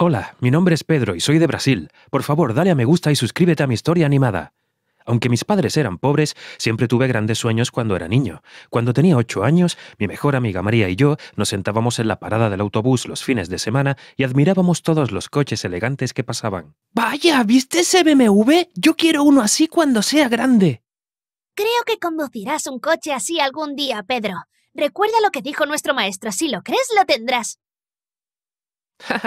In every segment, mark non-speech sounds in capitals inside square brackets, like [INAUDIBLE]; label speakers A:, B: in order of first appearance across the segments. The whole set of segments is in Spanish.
A: Hola, mi nombre es Pedro y soy de Brasil. Por favor, dale a me gusta y suscríbete a mi historia animada. Aunque mis padres eran pobres, siempre tuve grandes sueños cuando era niño. Cuando tenía ocho años, mi mejor amiga María y yo nos sentábamos en la parada del autobús los fines de semana y admirábamos todos los coches elegantes que pasaban.
B: ¡Vaya! ¿Viste ese
A: BMW? Yo quiero uno así cuando sea grande.
B: Creo que conducirás un coche así algún día, Pedro. Recuerda lo que dijo nuestro maestro. Si lo crees, lo tendrás.
A: [LAUGHS]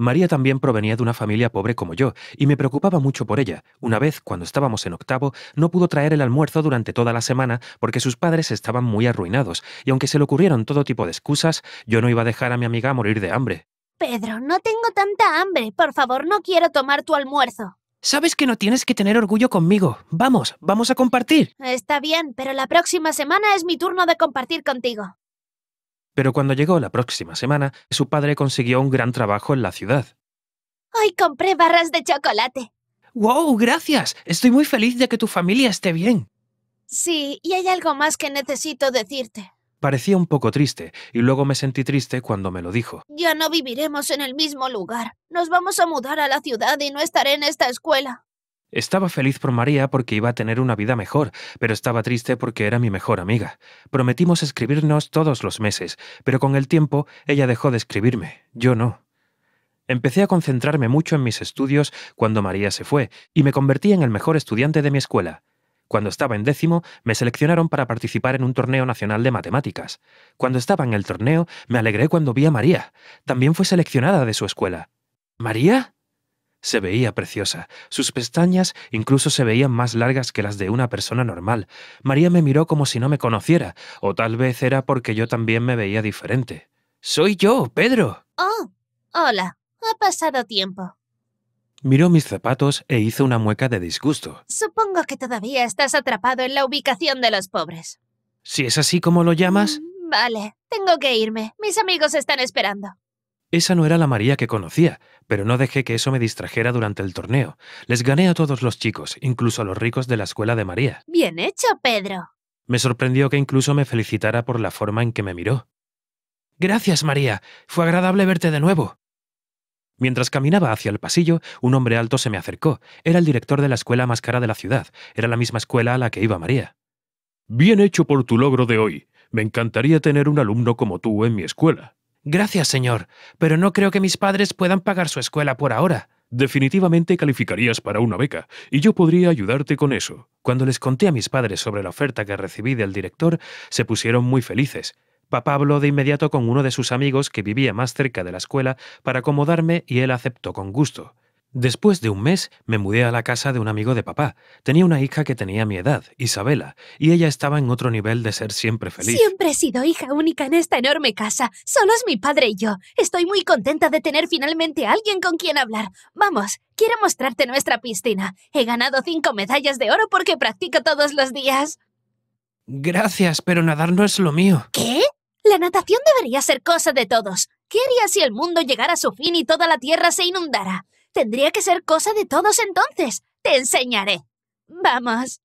A: María también provenía de una familia pobre como yo, y me preocupaba mucho por ella. Una vez, cuando estábamos en octavo, no pudo traer el almuerzo durante toda la semana porque sus padres estaban muy arruinados, y aunque se le ocurrieron todo tipo de excusas, yo no iba a dejar a mi amiga morir de hambre.
B: Pedro, no tengo tanta hambre. Por favor, no quiero tomar tu almuerzo. Sabes que no tienes que tener orgullo
A: conmigo. Vamos, vamos a compartir.
B: Está bien, pero la próxima semana es mi turno de compartir contigo.
A: Pero cuando llegó la próxima semana, su padre consiguió un gran trabajo en la ciudad.
B: Hoy compré barras de chocolate. ¡Wow! Gracias. Estoy
A: muy feliz de que tu familia esté bien.
B: Sí, y hay algo más que necesito decirte.
A: Parecía un poco triste, y luego me sentí triste cuando me lo dijo.
B: Ya no viviremos en el mismo lugar. Nos vamos a mudar a la ciudad y no estaré en esta escuela.
A: Estaba feliz por María porque iba a tener una vida mejor, pero estaba triste porque era mi mejor amiga. Prometimos escribirnos todos los meses, pero con el tiempo ella dejó de escribirme, yo no. Empecé a concentrarme mucho en mis estudios cuando María se fue, y me convertí en el mejor estudiante de mi escuela. Cuando estaba en décimo, me seleccionaron para participar en un torneo nacional de matemáticas. Cuando estaba en el torneo, me alegré cuando vi a María. También fue seleccionada de su escuela. ¿María? Se veía preciosa. Sus pestañas incluso se veían más largas que las de una persona normal. María me miró como si no me conociera, o tal vez era porque yo también me veía diferente. Soy yo, Pedro.
B: Oh, hola. Ha pasado tiempo.
A: Miró mis zapatos e hizo una mueca de disgusto.
B: Supongo que todavía estás atrapado en la ubicación de los pobres.
A: Si es así como lo llamas.
B: Mm, vale, tengo que irme. Mis amigos están esperando.
A: Esa no era la María que conocía, pero no dejé que eso me distrajera durante el torneo. Les gané a todos los chicos, incluso a los ricos de la escuela de María.
B: Bien hecho, Pedro.
A: Me sorprendió que incluso me felicitara por la forma en que me miró. Gracias, María. Fue agradable verte de nuevo. Mientras caminaba hacia el pasillo, un hombre alto se me acercó. Era el director de la escuela más cara de la ciudad. Era la misma escuela a la que iba María. Bien hecho por tu logro de hoy. Me encantaría tener un alumno como tú en mi escuela. Gracias, señor, pero no creo que mis padres puedan pagar su escuela por ahora. Definitivamente calificarías para una beca, y yo podría ayudarte con eso. Cuando les conté a mis padres sobre la oferta que recibí del director, se pusieron muy felices. Papá habló de inmediato con uno de sus amigos que vivía más cerca de la escuela para acomodarme y él aceptó con gusto. Después de un mes me mudé a la casa de un amigo de papá. Tenía una hija que tenía mi edad, Isabela, y ella estaba en otro nivel de ser siempre feliz. Siempre
B: he sido hija única en esta enorme casa. Solo es mi padre y yo. Estoy muy contenta de tener finalmente a alguien con quien hablar. Vamos, quiero mostrarte nuestra piscina. He ganado cinco medallas de oro porque practico todos los días.
A: Gracias, pero nadar no es lo mío.
B: ¿Qué? La natación debería ser cosa de todos. ¿Qué haría si el mundo llegara a su fin y toda la Tierra se inundara? Tendría que ser cosa de todos entonces. Te enseñaré. Vamos.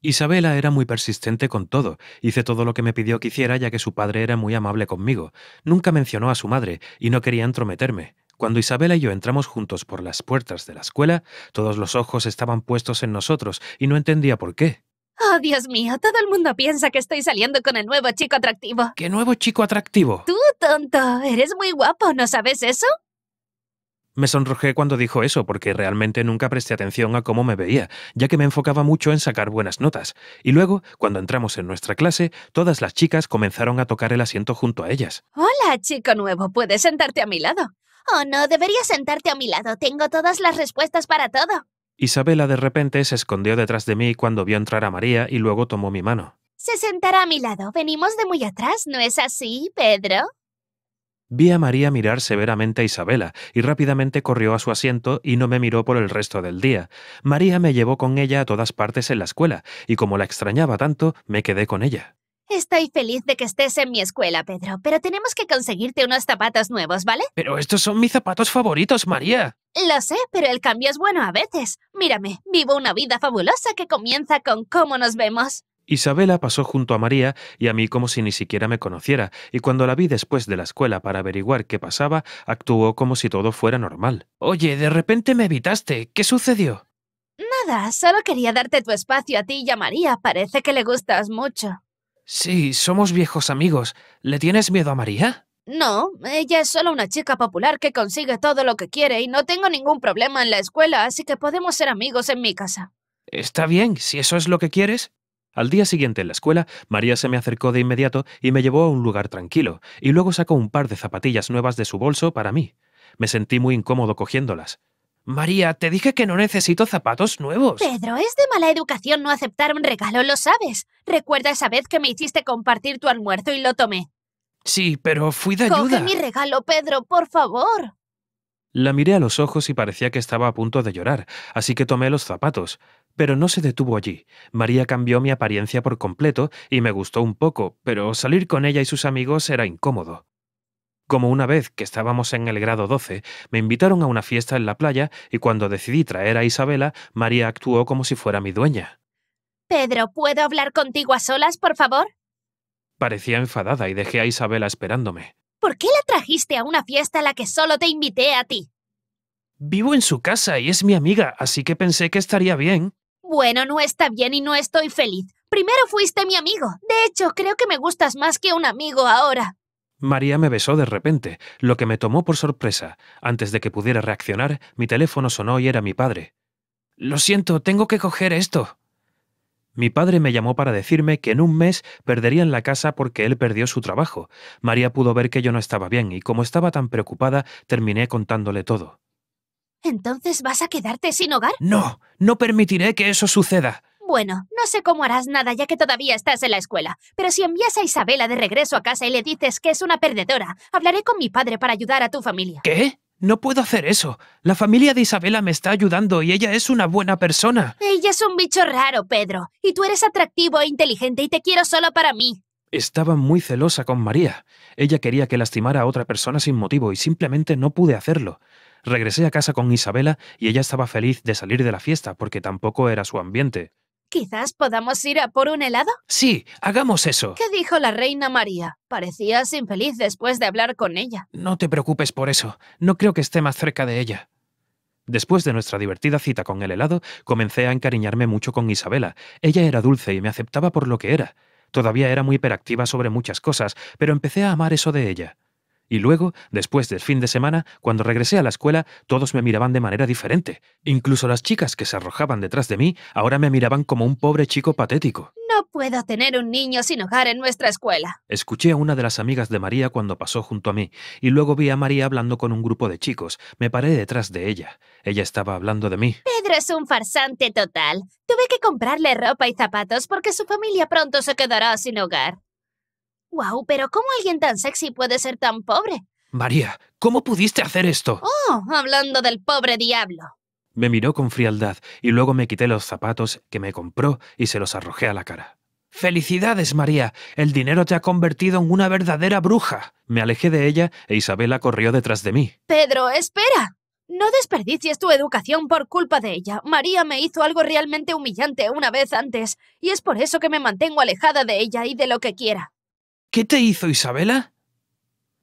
A: Isabela era muy persistente con todo. Hice todo lo que me pidió que hiciera ya que su padre era muy amable conmigo. Nunca mencionó a su madre y no quería entrometerme. Cuando Isabela y yo entramos juntos por las puertas de la escuela, todos los ojos estaban puestos en nosotros y no entendía por qué.
B: Oh, Dios mío, todo el mundo piensa que estoy saliendo con el nuevo chico atractivo.
A: ¿Qué nuevo chico atractivo?
B: Tú, tonto, eres muy guapo, ¿no sabes eso?
A: Me sonrojé cuando dijo eso porque realmente nunca presté atención a cómo me veía, ya que me enfocaba mucho en sacar buenas notas, y luego, cuando entramos en nuestra clase, todas las chicas comenzaron a tocar el asiento junto a ellas.
B: Hola, chico nuevo, puedes sentarte a mi lado. Oh, no, deberías sentarte a mi lado, tengo todas las respuestas para todo.
A: Isabela de repente se escondió detrás de mí cuando vio entrar a María y luego tomó mi mano.
B: Se sentará a mi lado. Venimos de muy atrás, ¿no es así, Pedro?
A: Vi a María mirar severamente a Isabela, y rápidamente corrió a su asiento y no me miró por el resto del día. María me llevó con ella a todas partes en la escuela, y como la extrañaba tanto, me quedé con ella.
B: Estoy feliz de que estés en mi escuela, Pedro, pero tenemos que conseguirte unos zapatos nuevos, ¿vale?
A: Pero estos son mis zapatos favoritos, María.
B: Lo sé, pero el cambio es bueno a veces. Mírame, vivo una vida fabulosa que comienza con cómo nos vemos.
A: Isabela pasó junto a María y a mí como si ni siquiera me conociera, y cuando la vi después de la escuela para averiguar qué pasaba, actuó como si todo fuera normal. Oye, de repente me evitaste. ¿Qué sucedió?
B: Nada, solo quería darte tu espacio a ti y a María. Parece que le gustas mucho.
A: Sí, somos viejos amigos. ¿Le tienes miedo a María?
B: No, ella es solo una chica popular que consigue todo lo que quiere y no tengo ningún problema en la escuela, así que podemos ser amigos en mi casa.
A: Está bien, si eso es lo que quieres, al día siguiente en la escuela, María se me acercó de inmediato y me llevó a un lugar tranquilo, y luego sacó un par de zapatillas nuevas de su bolso para mí. Me sentí muy incómodo cogiéndolas. María, te dije que no necesito zapatos nuevos.
B: Pedro, es de mala educación no aceptar un regalo, lo sabes. Recuerda esa vez que me hiciste compartir tu almuerzo y lo tomé.
A: Sí, pero fui de ayuda. Coge mi
B: regalo, Pedro, por favor.
A: La miré a los ojos y parecía que estaba a punto de llorar, así que tomé los zapatos. Pero no se detuvo allí. María cambió mi apariencia por completo y me gustó un poco, pero salir con ella y sus amigos era incómodo. Como una vez que estábamos en el grado 12, me invitaron a una fiesta en la playa y cuando decidí traer a Isabela, María actuó como si fuera mi dueña.
B: Pedro, ¿puedo hablar contigo a solas, por favor?
A: Parecía enfadada y dejé a Isabela esperándome.
B: ¿Por qué la trajiste a una fiesta a la que solo te invité a ti?
A: Vivo en su casa y es mi amiga, así que pensé que estaría bien.
B: Bueno, no está bien y no estoy feliz. Primero fuiste mi amigo. De hecho, creo que me gustas más que un amigo ahora.
A: María me besó de repente, lo que me tomó por sorpresa. Antes de que pudiera reaccionar, mi teléfono sonó y era mi padre. Lo siento, tengo que coger esto. Mi padre me llamó para decirme que en un mes perderían la casa porque él perdió su trabajo. María pudo ver que yo no estaba bien y como estaba tan preocupada, terminé contándole todo.
B: ¿Entonces vas a quedarte sin hogar? No,
A: no permitiré que eso suceda.
B: Bueno, no sé cómo harás nada ya que todavía estás en la escuela, pero si envías a Isabela de regreso a casa y le dices que es una perdedora, hablaré con mi padre para ayudar a tu familia.
A: ¿Qué? No puedo hacer eso. La familia de Isabela me está ayudando y ella es una buena persona.
B: Ella es un bicho raro, Pedro, y tú eres atractivo e inteligente y te quiero solo para mí.
A: Estaba muy celosa con María. Ella quería que lastimara a otra persona sin motivo y simplemente no pude hacerlo. Regresé a casa con Isabela y ella estaba feliz de salir de la fiesta porque tampoco era su ambiente.
B: Quizás podamos ir a por un helado.
A: Sí, hagamos eso. ¿Qué
B: dijo la reina María? Parecías infeliz después de hablar con ella.
A: No te preocupes por eso. No creo que esté más cerca de ella. Después de nuestra divertida cita con el helado, comencé a encariñarme mucho con Isabela. Ella era dulce y me aceptaba por lo que era. Todavía era muy hiperactiva sobre muchas cosas, pero empecé a amar eso de ella. Y luego, después del fin de semana, cuando regresé a la escuela, todos me miraban de manera diferente. Incluso las chicas que se arrojaban detrás de mí ahora me miraban como un pobre chico patético.
B: No puedo tener un niño sin hogar en nuestra escuela.
A: Escuché a una de las amigas de María cuando pasó junto a mí, y luego vi a María hablando con un grupo de chicos. Me paré detrás de ella. Ella estaba hablando de mí.
B: Pedro es un farsante total. Tuve que comprarle ropa y zapatos porque su familia pronto se quedará sin hogar. Wow, pero ¿cómo alguien tan sexy puede ser tan pobre?
A: María, ¿cómo pudiste hacer esto?
B: Oh, hablando del pobre diablo.
A: Me miró con frialdad y luego me quité los zapatos que me compró y se los arrojé a la cara. Felicidades, María. El dinero te ha convertido en una verdadera bruja. Me alejé de ella e Isabela corrió detrás de mí.
B: Pedro, espera. No desperdicies tu educación por culpa de ella. María me hizo algo realmente humillante una vez antes, y es por eso que me mantengo alejada de ella y de lo que quiera.
A: ¿Qué te hizo Isabela?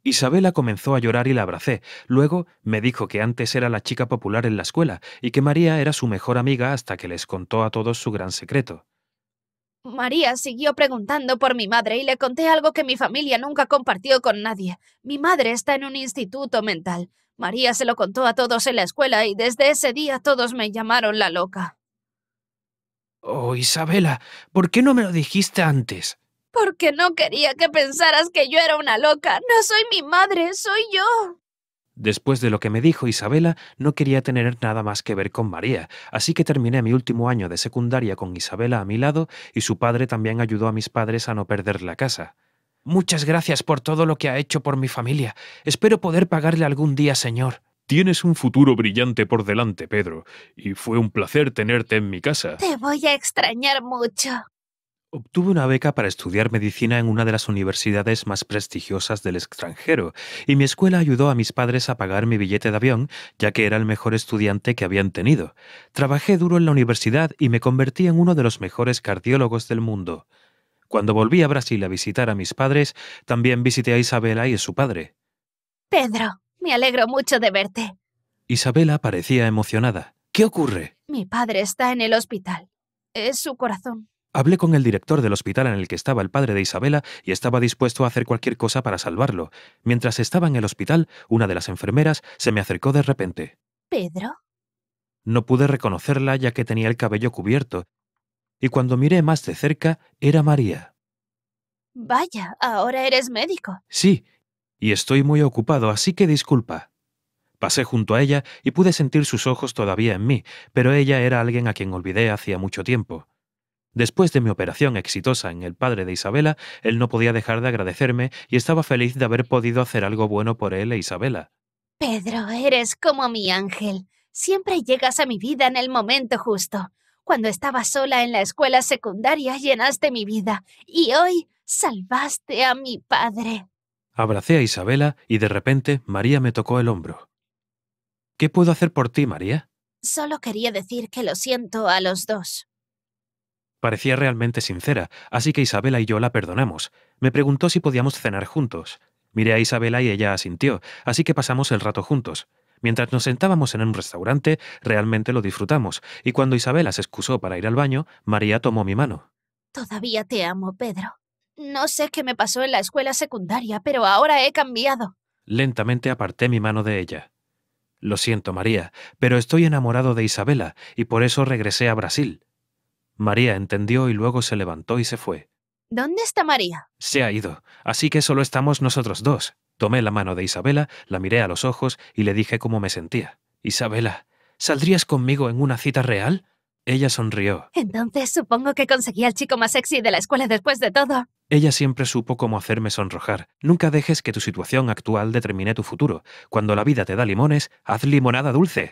A: Isabela comenzó a llorar y la abracé. Luego me dijo que antes era la chica popular en la escuela y que María era su mejor amiga hasta que les contó a todos su gran secreto.
B: María siguió preguntando por mi madre y le conté algo que mi familia nunca compartió con nadie. Mi madre está en un instituto mental. María se lo contó a todos en la escuela y desde ese día todos me llamaron la loca.
A: Oh, Isabela, ¿por qué no me lo dijiste antes?
B: Porque no quería que pensaras que yo era una loca. No soy mi madre, soy yo.
A: Después de lo que me dijo Isabela, no quería tener nada más que ver con María, así que terminé mi último año de secundaria con Isabela a mi lado y su padre también ayudó a mis padres a no perder la casa. Muchas gracias por todo lo que ha hecho por mi familia. Espero poder pagarle algún día, señor. Tienes un futuro brillante por delante, Pedro, y fue un placer tenerte en mi casa. Te
B: voy a extrañar mucho.
A: Obtuve una beca para estudiar medicina en una de las universidades más prestigiosas del extranjero, y mi escuela ayudó a mis padres a pagar mi billete de avión, ya que era el mejor estudiante que habían tenido. Trabajé duro en la universidad y me convertí en uno de los mejores cardiólogos del mundo. Cuando volví a Brasil a visitar a mis padres, también visité a Isabela y a su padre.
B: Pedro, me alegro mucho de verte.
A: Isabela parecía emocionada. ¿Qué ocurre?
B: Mi padre está en el hospital. Es su corazón.
A: Hablé con el director del hospital en el que estaba el padre de Isabela y estaba dispuesto a hacer cualquier cosa para salvarlo. Mientras estaba en el hospital, una de las enfermeras se me acercó de repente. ¿Pedro? No pude reconocerla ya que tenía el cabello cubierto, y cuando miré más de cerca era María.
B: Vaya, ahora eres médico.
A: Sí, y estoy muy ocupado, así que disculpa. Pasé junto a ella y pude sentir sus ojos todavía en mí, pero ella era alguien a quien olvidé hacía mucho tiempo. Después de mi operación exitosa en el padre de Isabela, él no podía dejar de agradecerme y estaba feliz de haber podido hacer algo bueno por él e Isabela.
B: Pedro, eres como mi ángel. Siempre llegas a mi vida en el momento justo. Cuando estaba sola en la escuela secundaria llenaste mi vida y hoy salvaste a mi padre.
A: Abracé a Isabela y de repente María me tocó el hombro. ¿Qué puedo hacer por ti, María?
B: Solo quería decir que lo siento a los dos.
A: Parecía realmente sincera, así que Isabela y yo la perdonamos. Me preguntó si podíamos cenar juntos. Miré a Isabela y ella asintió, así que pasamos el rato juntos. Mientras nos sentábamos en un restaurante, realmente lo disfrutamos, y cuando Isabela se excusó para ir al baño, María tomó mi mano.
B: Todavía te amo, Pedro. No sé qué me pasó en la escuela secundaria, pero ahora he cambiado.
A: Lentamente aparté mi mano de ella. Lo siento, María, pero estoy enamorado de Isabela, y por eso regresé a Brasil. María entendió y luego se levantó y se fue.
B: ¿Dónde está María?
A: Se ha ido, así que solo estamos nosotros dos. Tomé la mano de Isabela, la miré a los ojos y le dije cómo me sentía. Isabela, ¿saldrías conmigo en una cita real? Ella sonrió.
B: Entonces supongo que conseguí al chico más sexy de la escuela después de todo.
A: Ella siempre supo cómo hacerme sonrojar. Nunca dejes que tu situación actual determine tu futuro. Cuando la vida te da limones, haz limonada dulce.